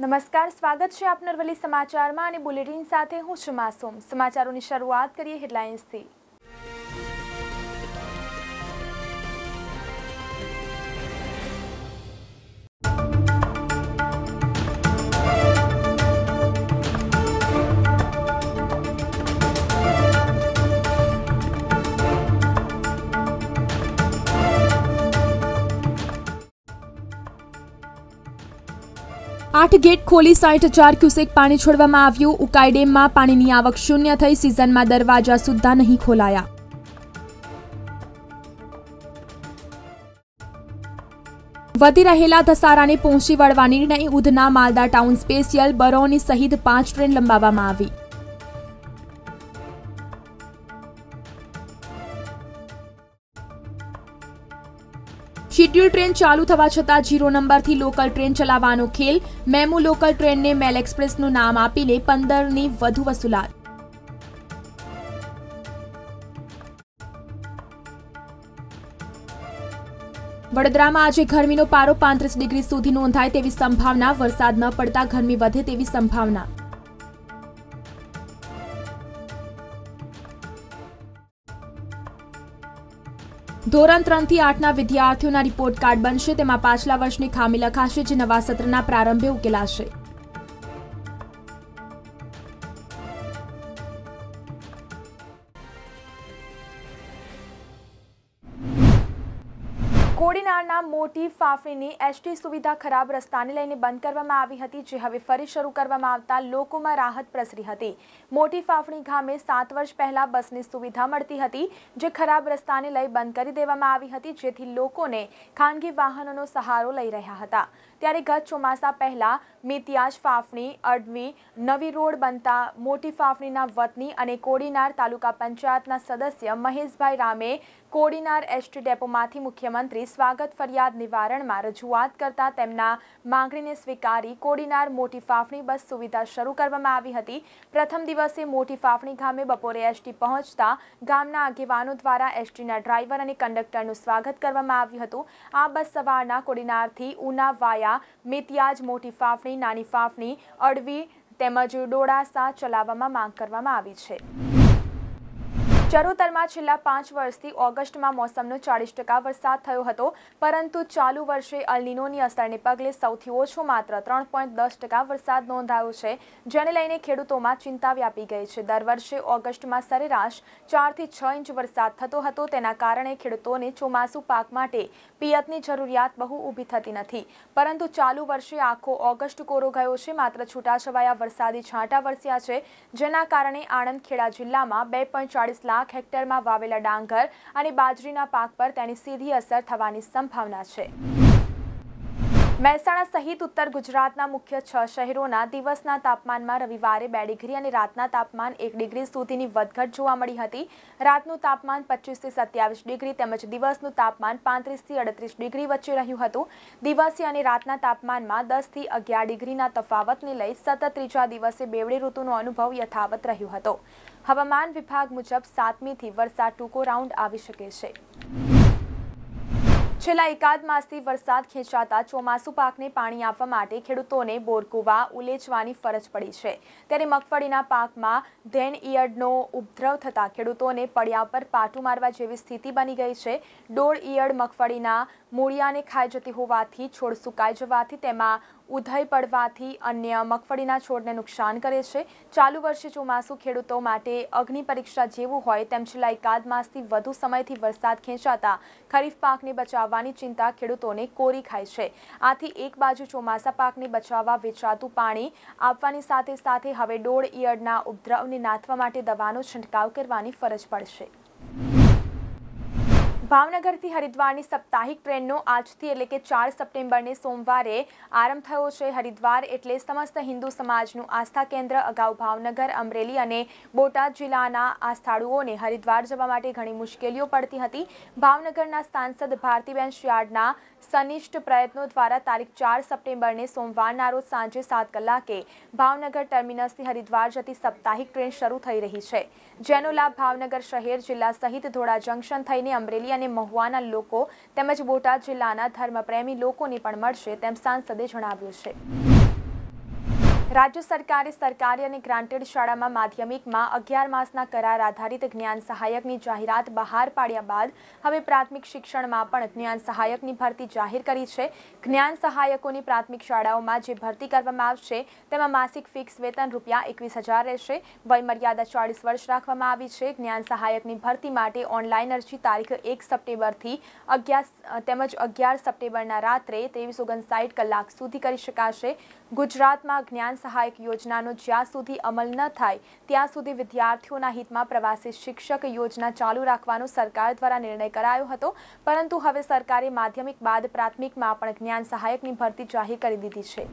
નમસ્કાર સ્વાગત છે આપનરવલી સમાચારમાં અને બુલેટિન સાથે હું છું માસુમ સમાચારોની શરૂઆત કરીએ હેડલાઇન્સથી આઠ ગેટ ખોલી સાઠ હજાર ક્યુસેક પાણી છોડવામાં આવ્યું ઉકાઈ ડેમમાં પાણીની આવક શૂન્ય થઈ સિઝનમાં દરવાજા સુદ્ધા નહીં ખોલાયા વધી રહેલા ધસારાને પહોંચી વળવા નિર્ણય ઉધના માલદા ટાઉન સ્પેશિયલ બરોની સહિત પાંચ ટ્રેન લંબાવવામાં આવી શેડ્યુલ ટ્રેન ચાલુ થવા છતાં ઝીરો નંબરથી લોકલ ટ્રેન ચલાવવાનો ખેલ મેમુ લોકલ ટ્રેનને મેલ એક્સપ્રેસનું નામ આપીને પંદરની વધુ વસુલાત વડોદરામાં આજે ગરમીનો પારો પાંત્રીસ ડિગ્રી સુધી નોંધાય તેવી સંભાવના વરસાદ ન પડતા ગરમી વધે તેવી સંભાવના ધોરણ ત્રણથી આઠના વિદ્યાર્થીઓના રિપોર્ટ કાર્ડ બનશે તેમાં પાછલા વર્ષની ખામી લખાશે જે નવા સત્રના પ્રારંભે ઉકેલાશે કોડીનારના મોટી ફાફણીની એસટી સુવિધા ખરાબ રસ્તાને લઈને બંધ કરવામાં આવી હતી જે હવે ફરી શરૂ કરવામાં આવતા લોકોમાં રાહત પ્રસરી હતી મોટી ફાફણી ગામે સાત વર્ષ પહેલા બસની સુવિધા મળતી હતી જે ખરાબ રસ્તાને લઈ બંધ કરી દેવામાં આવી હતી જેથી લોકોને ખાનગી વાહનોનો સહારો લઈ રહ્યા હતા ત્યારે ગત ચોમાસા પહેલા મિતિયાજ ફાફણી અડવી નવી રોડ બનતા મોટી ફાફણીના વતની અને કોડીનાર તાલુકા પંચાયતના સદસ્ય મહેશભાઈ રામે કોડીનાર એસટી ડેપોમાંથી મુખ્યમંત્રી સ્વાગત ફરિયાદ નિવારણમાં રજૂઆત કરતા તેમના માંગણીને સ્વીકારી કોડીનાર મોટી ફાફણી બસ સુવિધા શરૂ કરવામાં આવી હતી પ્રથમ દિવસે મોટી ફાફણી ગામે બપોરે એસટી પહોંચતા ગામના આગેવાનો દ્વારા એસટીના ડ્રાઈવર અને કંડક્ટરનું સ્વાગત કરવામાં આવ્યું હતું આ બસ સવારના કોડીનારથી ઉના વાયા મેતિયાજ મોટી ફાફણી નાની ફાફણી અડવી તેમજ ડોળાસા ચલાવવામાં માંગ કરવામાં આવી છે ચરોતરમાં છેલ્લા પાંચ વર્ષથી ઓગસ્ટમાં મોસમનો ચાળીસ ટકા વરસાદ થયો હતો પરંતુ ચાલુ વર્ષે અલનીનોની અસરને પગલે સૌથી ઓછો માત્ર ત્રણ પોઈન્ટ દસ ટકા વરસાદ નોંધાયો છે જેને લઈને ખેડૂતોમાં ચિંતા વ્યાપી ગઈ છે દર વર્ષે ઓગસ્ટમાં સરેરાશ ચારથી છ ઇંચ વરસાદ થતો હતો તેના કારણે ખેડૂતોને ચોમાસુ પાક માટે પિયતની જરૂરિયાત બહુ ઊભી થતી નથી પરંતુ ચાલુ વર્ષે આખો ઓગસ્ટ કોરો ગયો છે માત્ર છૂટાછવાયા વરસાદી છાંટા વરસ્યા છે જેના કારણે આણંદ ખેડા જિલ્લામાં બે પોઈન્ટ ચાળીસ લાખ લાખ હેક્ટરમાં વાવેલા ડાંગર અને બાજરીના પાક પર તેની સીધી અસર થવાની સંભાવના છે મહેસાણા સહિત ઉત્તર ગુજરાતના મુખ્ય છ શહેરોના દિવસના તાપમાનમાં રવિવારે બે ડિગ્રી અને રાતના તાપમાન એક ડિગ્રી સુધીની વધઘટ જોવા મળી હતી રાતનું તાપમાન પચીસથી સત્યાવીસ ડિગ્રી તેમજ દિવસનું તાપમાન પાંત્રીસથી અડત્રીસ ડિગ્રી વચ્ચે રહ્યું હતું દિવસે અને રાતના તાપમાનમાં દસથી અગિયાર ડિગ્રીના તફાવતને લઈ સતત ત્રીજા દિવસે બેવડી ઋતુનો અનુભવ યથાવત રહ્યો હતો હવામાન વિભાગ મુજબ સાતમીથી વરસાદ ટૂંકો રાઉન્ડ આવી શકે છે છેલ્લા એકાદ માસથી વરસાદ ખેંચાતા ચોમાસું પાકને પાણી આપવા માટે ખેડૂતોને બોરકુવા ઉલેચવાની ફરજ પડી છે ત્યારે મગફળીના પાકમાં ધેન ઈયળનો ઉપદ્રવ થતાં ખેડૂતોને પડ્યા પર પાટું મારવા જેવી સ્થિતિ બની ગઈ છે ડોળ ઈયળ મગફળીના મૂળિયાને ખાઈ જતી હોવાથી છોડ સુકાઈ જવાથી તેમાં ઉધઈ પડવાથી અન્ય મગફળીના છોડને નુકસાન કરે છે ચાલુ વર્ષે ચોમાસું ખેડૂતો માટે અગ્નિ પરીક્ષા જેવું હોય તેમ છેલ્લા એકાદ માસથી વધુ સમયથી વરસાદ ખેંચાતા ખરીફ પાકને બચાવવાની ચિંતા ખેડૂતોને કોરી ખાય છે આથી એક બાજુ ચોમાસા પાકને બચાવવા વેચાતું પાણી આપવાની સાથે સાથે હવે ડોળ ઈયળના ઉપદ્રવને નાથવા માટે દવાનો છંટકાવ કરવાની ફરજ પડશે ભાવનગરથી હરિદ્વારની સપ્તાહિક ટ્રેનનો આજથી એટલે કે ચાર સપ્ટેમ્બરને સોમવારે આરંભ થયો છે હરિદ્વાર એટલે સમસ્ત હિન્દુ સમાજનું આસ્થા કેન્દ્ર અગાઉ ભાવનગર અમરેલી અને બોટાદ જિલ્લાના આસ્થાળુઓને હરિદ્વાર જવા માટે ઘણી મુશ્કેલીઓ પડતી હતી ભાવનગરના સાંસદ ભારતીબેન શિયાળના સનિષ્ઠ પ્રયત્નો દ્વારા તારીખ ચાર સપ્ટેમ્બરને સોમવારના રોજ સાંજે સાત કલાકે ભાવનગર ટર્મિનસથી હરિદ્વાર જતી સાપ્તાહિક ટ્રેન શરૂ થઈ રહી છે જેનો લાભ ભાવનગર શહેર જિલ્લા સહિત ધોળા જંકશન થઈને અમરેલી અને મહુવાના લોકો તેમજ બોટાદ જિલ્લાના ધર્મપ્રેમી લોકોને પણ મળશે તેમ સાંસદે જણાવ્યું છે રાજ્ય સરકારે સરકારી અને ગ્રાન્ટેડ શાળામાં માધ્યમિકમાં અગિયાર માસના કરાર આધારિત જ્ઞાન સહાયકની જાહેરાત બહાર પાડ્યા બાદ હવે પ્રાથમિક શિક્ષણમાં પણ જ્ઞાન સહાયકની ભરતી જાહેર કરી છે જ્ઞાન સહાયકોની પ્રાથમિક શાળાઓમાં જે ભરતી કરવામાં આવશે તેમાં માસિક ફિક્સ વેતન રૂપિયા એકવીસ હજાર રહેશે વયમર્યાદા ચાળીસ વર્ષ રાખવામાં આવી છે જ્ઞાન સહાયકની ભરતી માટે ઓનલાઈન અરજી તારીખ એક સપ્ટેમ્બરથી અગિયાર તેમજ અગિયાર સપ્ટેમ્બરના રાત્રે ત્રેવીસ ઓગણસાઠ કલાક સુધી કરી શકાશે ગુજરાતમાં જ્ઞાન સહાયક યોજનાનો જ્યાં સુધી અમલ ન થાય ત્યાં સુધી વિદ્યાર્થીઓના હિતમાં પ્રવાસી શિક્ષક યોજના ચાલુ રાખવાનો સરકાર દ્વારા નિર્ણય કરાયો હતો પરંતુ હવે સરકારે માધ્યમિક બાદ પ્રાથમિકમાં પણ જ્ઞાન સહાયકની ભરતી જાહેર કરી દીધી છે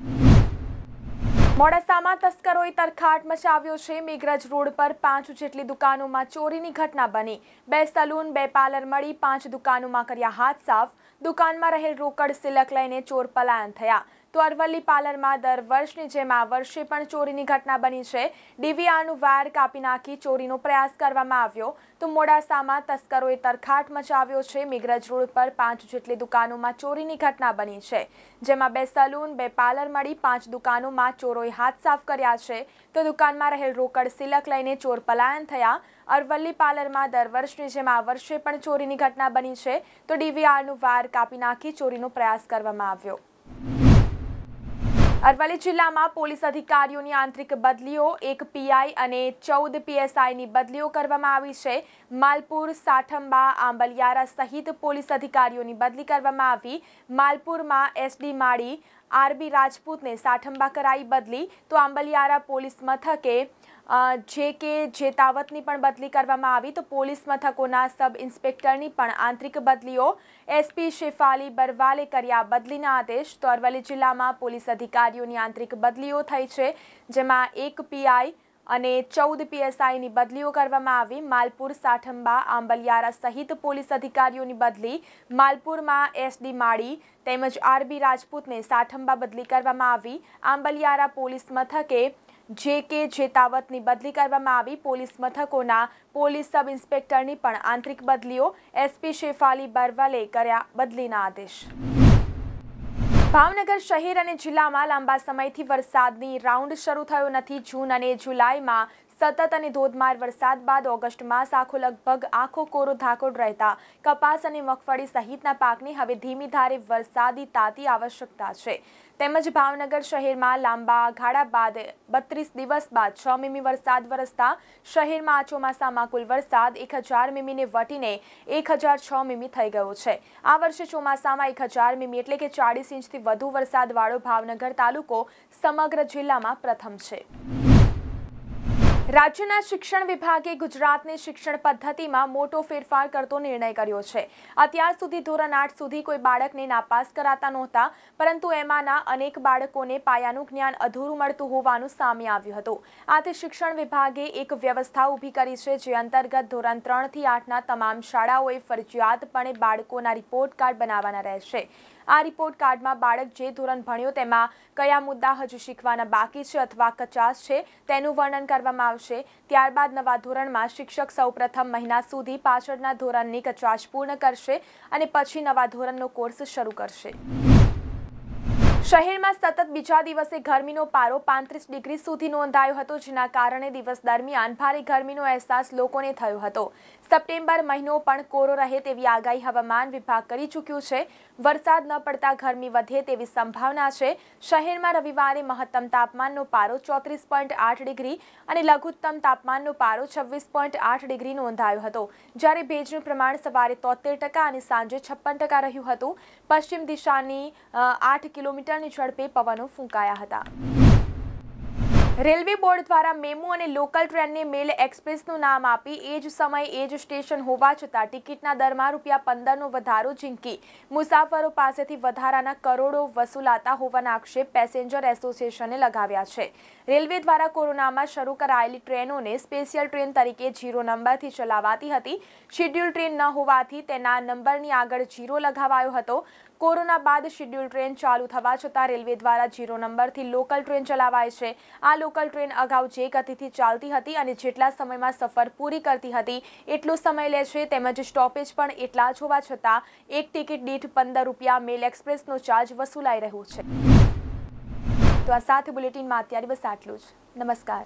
મોડાસામાં તસ્કરોએ તરખાટ મચાવ્યો છે મેઘરજ રોડ પર પાંચ જેટલી દુકાનોમાં ચોરીની ઘટના બની બે સલૂન બે પાર્લર મળી પાંચ દુકાનોમાં કર્યા હાથ સાફ દુકાનમાં રહેલ રોકડ સિલક લઈને ચોર પલાયન થયા તો અરવલ્લી પાર્લરમાં દર વર્ષની જેમ આ વર્ષે પણ ચોરીની ઘટના બની છે ડીવીઆરનું વાયર કાપી નાખી ચોરીનો પ્રયાસ કરવામાં આવ્યો તો મોડાસામાં તસ્કરોએ તરખાટ મચાવ્યો છે મિગ્રજ રોડ પર પાંચ જેટલી દુકાનોમાં ચોરીની ઘટના બની છે જેમાં બે સલૂન બે પાર્લર મળી પાંચ દુકાનોમાં ચોરોએ હાથ સાફ કર્યા છે તો દુકાનમાં રહેલ રોકડ સિલક લઈને ચોર પલાયન થયા અરવલ્લી પાર્લરમાં દર વર્ષની જેમ આ વર્ષે પણ ચોરીની ઘટના બની છે તો ડીવીઆરનું વાયર કાપી નાખી ચોરીનો પ્રયાસ કરવામાં આવ્યો અરવલ્લી જિલ્લામાં પોલીસ અધિકારીઓની આંતરિક બદલીઓ એક પીઆઈ અને ચૌદ પીએસઆઈની બદલીઓ કરવામાં આવી છે માલપુર સાઠંબા આંબલિયારા સહિત પોલીસ અધિકારીઓની બદલી કરવામાં આવી માલપુરમાં એસડી માળી આરબી રાજપૂતને સાઠંબા કરાઈ બદલી તો આંબલિયારા પોલીસ મથકે જે કે જે તાવતની પણ બદલી કરવામાં આવી તો પોલીસ મથકોના સબ ઇન્સ્પેક્ટરની પણ આંતરિક બદલીઓ એસપી શેફાલી બરવાલે કર્યા બદલીના આદેશ તો અરવલ્લી જિલ્લામાં પોલીસ અધિકારીઓની આંતરિક બદલીઓ થઈ છે જેમાં એક પીઆઈ અને ચૌદ પીએસઆઈની બદલીઓ કરવામાં આવી માલપુર સાઠંબા આંબલિયારા સહિત પોલીસ અધિકારીઓની બદલી માલપુરમાં એસડી માળી તેમજ આરબી રાજપૂતને સાઠંબા બદલી કરવામાં આવી આંબલિયારા પોલીસ મથકે જે કે જેતાવતની બદલી કરવામાં આવી પોલીસ મથકોના પોલીસ સબ ઇન્સ્પેક્ટરની પણ આંતરિક બદલીઓ એસપી શેફાલી બરવાલે કર્યા બદલીના આદેશ ભાવનગર શહેર અને જિલ્લામાં લાંબા સમયથી વરસાદની રાઉન્ડ શરૂ થયો નથી જૂન અને જુલાઈમાં સતત અને ધોધમાર વરસાદ બાદ ઓગસ્ટ આખો લગભગ આખો કોરો ધાકોડ રહેતા કપાસ અને મગફળી સહિતના પાકની હવે ધીમી ધારે વરસાદી તાતી આવશ્યકતા છે તેમજ ભાવનગર શહેરમાં લાંબા અઘાડા બાદ બત્રીસ દિવસ બાદ છ મીમી વરસાદ વરસતા શહેરમાં આ ચોમાસામાં કુલ વરસાદ એક હજાર મીમીને વટીને એક હજાર છ મીમી થઈ ગયો છે આ વર્ષે ચોમાસામાં એક હજાર મીમી એટલે કે ચાળીસ ઇંચથી વધુ વરસાદવાળો ભાવનગર તાલુકો સમગ્ર જિલ્લામાં પ્રથમ છે રાજ્યના શિક્ષણ વિભાગે ગુજરાતની શિક્ષણ પદ્ધતિમાં મોટો ફેરફાર કરતો નિર્ણય કર્યો છે અત્યાર સુધી ધોરણ આઠ સુધી કોઈ બાળકને નાપાસ કરાતા નહોતા પરંતુ એમાંના અનેક બાળકોને પાયાનું જ્ઞાન અધૂરું મળતું હોવાનું સામે આવ્યું હતું આથી શિક્ષણ વિભાગે એક વ્યવસ્થા ઊભી કરી છે જે અંતર્ગત ધોરણ ત્રણથી આઠના તમામ શાળાઓએ ફરજિયાતપણે બાળકોના રિપોર્ટ કાર્ડ બનાવવાના રહેશે આ રિપોર્ટ કાર્ડમાં બાળક જે ધોરણ ભણ્યો તેમાં કયા મુદ્દા હજુ શીખવાના બાકી છે અથવા કચાશ છે તેનું વર્ણન કરવામાં આવશે ત્યારબાદ નવા ધોરણમાં શિક્ષક સૌપ્રથમ મહિના સુધી પાછળના ધોરણની કચાશ પૂર્ણ કરશે અને પછી નવા ધોરણનો કોર્સ શરૂ કરશે શહેરમાં સતત બીજા દિવસે ગરમીનો પારો પાંત્રીસ ડિગ્રી સુધી નોંધાયો હતો જેના કારણે દિવસ દરમિયાન ભારે ગરમીનો અહેસાસ લોકોને થયો હતો સપ્ટેમ્બર મહિનો પણ કોરો રહે તેવી આગાહી હવામાન વિભાગ કરી ચૂક્યું છે વરસાદ ન પડતા ગરમી વધે તેવી સંભાવના છે શહેરમાં રવિવારે મહત્તમ તાપમાનનો પારો ચોત્રીસ ડિગ્રી અને લઘુત્તમ તાપમાનનો પારો છવ્વીસ ડિગ્રી નોંધાયો હતો જ્યારે ભેજનું પ્રમાણ સવારે તોતેર અને સાંજે છપ્પન રહ્યું હતું પશ્ચિમ દિશાની આઠ કિલોમીટર મીટરની ઝડપે પવનો ફૂંકાયા હતા રેલવે બોર્ડ દ્વારા મેમુ અને લોકલ ટ્રેનને મેલ એક્સપ્રેસનું નામ આપી એ જ સમયે એ જ સ્ટેશન હોવા છતાં ટિકિટના દરમાં રૂપિયા પંદરનો વધારો ઝીંકી મુસાફરો પાસેથી વધારાના કરોડો વસૂલાતા હોવાના આક્ષેપ પેસેન્જર એસોસિએશને લગાવ્યા છે રેલવે દ્વારા કોરોનામાં શરૂ કરાયેલી ટ્રેનોને સ્પેશિયલ ટ્રેન તરીકે ઝીરો નંબરથી ચલાવાતી હતી શેડ્યુલ ટ્રેન ન હોવાથી તેના નંબરની આગળ જીરો લગાવાયો હતો કોરોના બાદ શિડ્યુલ ટ્રેન ચાલુ થવા છતાં રેલવે દ્વારા ઝીરો નંબરથી લોકલ ટ્રેન ચલાવાય છે આ લોકલ ટ્રેન અગાઉ જે ગતિથી ચાલતી હતી અને જેટલા સમયમાં સફર પૂરી કરતી હતી એટલો સમય લે છે તેમજ સ્ટોપેજ પણ એટલા જ હોવા છતાં એક ટિકિટ દીઠ પંદર રૂપિયા મેલ એક્સપ્રેસનો ચાર્જ વસૂલાઈ રહ્યો છે તો આ સાથે બુલેટિનમાં અત્યારે બસ આટલું જ નમસ્કાર